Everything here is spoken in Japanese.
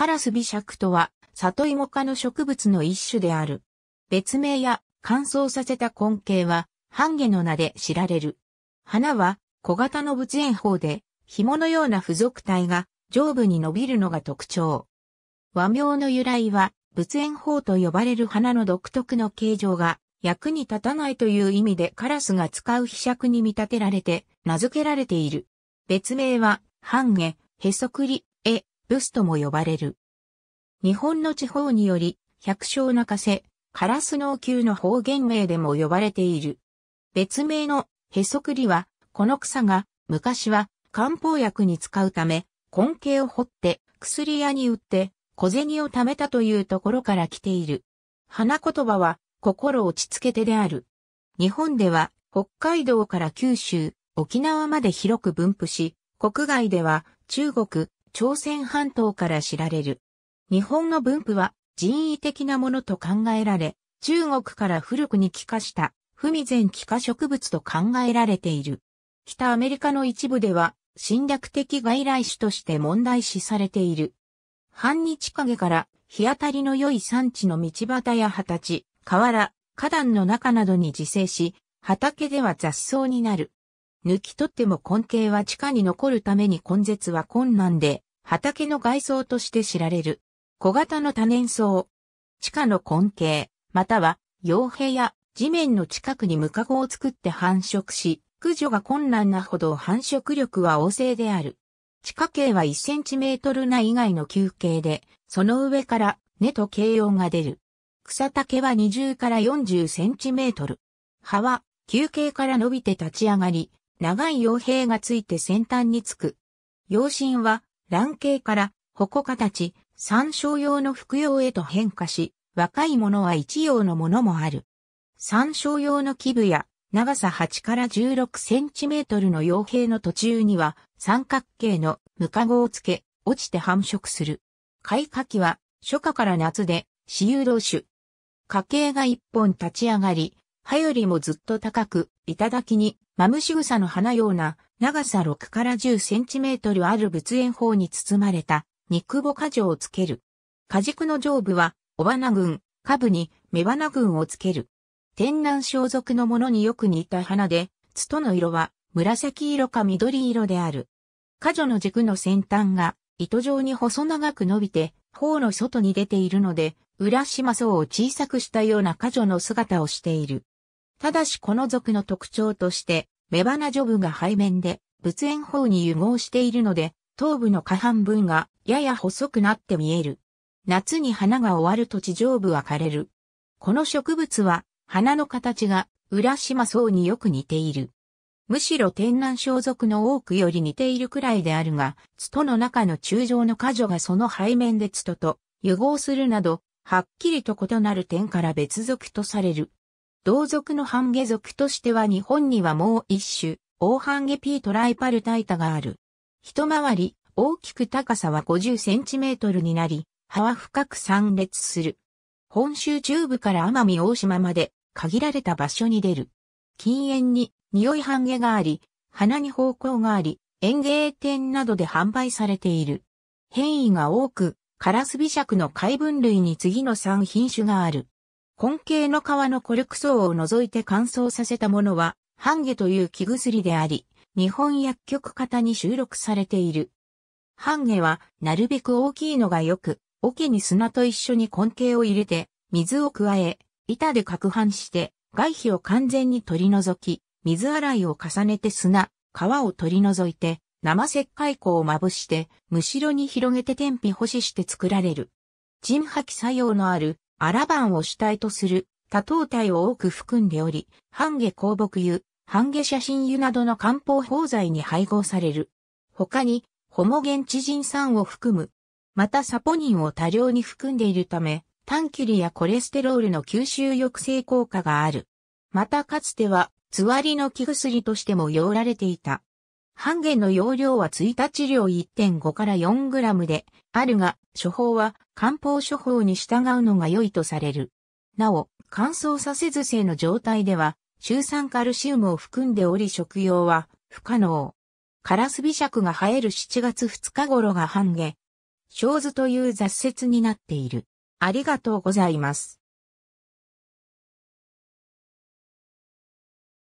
カラスビシャクとは、里芋科の植物の一種である。別名や乾燥させた根茎は、半ゲの名で知られる。花は小型の仏炎法で、紐のような付属体が上部に伸びるのが特徴。和名の由来は、仏炎法と呼ばれる花の独特の形状が役に立たないという意味でカラスが使う被釈に見立てられて名付けられている。別名は、半ゲ、へそくり、ブスとも呼ばれる。日本の地方により、百姓泣かせ、カラス農級の方言名でも呼ばれている。別名のへそくりは、この草が昔は漢方薬に使うため、根茎を掘って薬屋に売って小銭を貯めたというところから来ている。花言葉は心落ち着けてである。日本では北海道から九州、沖縄まで広く分布し、国外では中国、朝鮮半島から知られる。日本の分布は人為的なものと考えられ、中国から古くに帰化した不未前帰化植物と考えられている。北アメリカの一部では侵略的外来種として問題視されている。半日陰から日当たりの良い産地の道端や畑歳河原、花壇の中などに自生し、畑では雑草になる。抜き取っても根茎は地下に残るために根絶は困難で、畑の外装として知られる。小型の多年草。地下の根茎、または、傭兵や地面の近くにムカゴを作って繁殖し、駆除が困難なほど繁殖力は旺盛である。地下茎は1センチメートル内以外の球形で、その上から根と形容が出る。草丈は20から40センチメートル。葉は球形から伸びて立ち上がり、長い傭兵がついて先端につく。養身は、卵形から、矛形、参照用の服用へと変化し、若いものは一用のものもある。参照用の基部や、長さ8から16センチメートルの傭兵の途中には、三角形のムカゴをつけ、落ちて繁殖する。開花期は、初夏から夏で、私有同種。花茎が一本立ち上がり、葉よりもずっと高く、頂に、マムシ草の花ような、長さ6から10センチメートルある仏縁法に包まれた、肉ぼ果樹をつける。果軸の上部は、尾花群、下部に、雌花群をつける。天南装束のものによく似た花で、つとの色は、紫色か緑色である。果樹の軸の先端が、糸状に細長く伸びて、頬の外に出ているので、浦島層を小さくしたような果樹の姿をしている。ただしこの属の特徴として、メバナジョブが背面で、仏縁法に融合しているので、頭部の下半分がやや細くなって見える。夏に花が終わると地上部は枯れる。この植物は花の形が浦島層によく似ている。むしろ天南小族の多くより似ているくらいであるが、ツトの中の中上の果女がその背面でツトと融合するなど、はっきりと異なる点から別属とされる。同族のハンゲ族としては日本にはもう一種、大ゲピートライパルタイタがある。一回り、大きく高さは50センチメートルになり、葉は深く散列する。本州中部から奄美大島まで限られた場所に出る。近縁に匂いハンゲがあり、鼻に方向があり、園芸店などで販売されている。変異が多く、カラスビシャクの海分類に次の3品種がある。根茎の皮のコルク層を除いて乾燥させたものは、ハンゲという木薬であり、日本薬局型に収録されている。ハンゲは、なるべく大きいのが良く、桶に砂と一緒に根茎を入れて、水を加え、板で攪拌して、外皮を完全に取り除き、水洗いを重ねて砂、皮を取り除いて、生石灰粉をまぶして、むしろに広げて天日干しして作られる。沈破機作用のあるアラバンを主体とする多頭体を多く含んでおり、半ゲ香木油、半ゲ写真油などの漢方包材に配合される。他に、ホモゲンチジン酸を含む。またサポニンを多量に含んでいるため、短距離やコレステロールの吸収抑制効果がある。またかつては、つわりの木薬としても用られていた。半減の容量は1日量1.5から 4g であるが、処方は漢方処方に従うのが良いとされる。なお、乾燥させず性の状態では、中酸カルシウムを含んでおり食用は不可能。カラスビクが生える7月2日頃が半減。小図という雑説になっている。ありがとうございます。